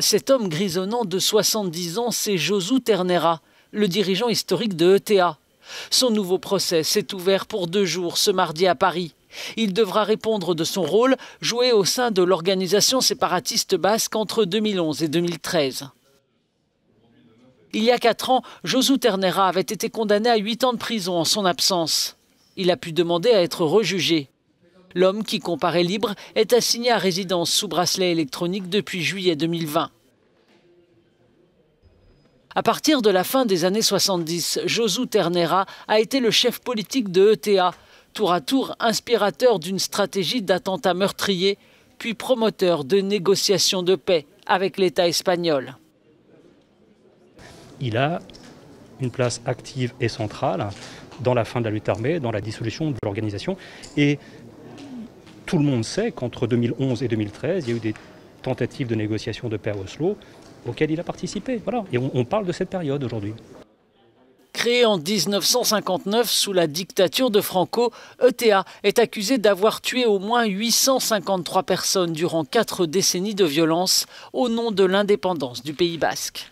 Cet homme grisonnant de 70 ans, c'est Josu Ternera, le dirigeant historique de ETA. Son nouveau procès s'est ouvert pour deux jours ce mardi à Paris. Il devra répondre de son rôle joué au sein de l'organisation séparatiste basque entre 2011 et 2013. Il y a quatre ans, Josu Ternera avait été condamné à huit ans de prison en son absence. Il a pu demander à être rejugé. L'homme qui comparaît libre est assigné à résidence sous bracelet électronique depuis juillet 2020. À partir de la fin des années 70, Josu Ternera a été le chef politique de ETA, tour à tour inspirateur d'une stratégie d'attentat meurtrier, puis promoteur de négociations de paix avec l'État espagnol. Il a une place active et centrale dans la fin de la lutte armée, dans la dissolution de l'organisation. Et tout le monde sait qu'entre 2011 et 2013, il y a eu des tentatives de négociation de paix à Oslo auxquelles il a participé. Voilà. Et on, on parle de cette période aujourd'hui. Créé en 1959 sous la dictature de Franco, ETA est accusé d'avoir tué au moins 853 personnes durant quatre décennies de violence au nom de l'indépendance du Pays basque.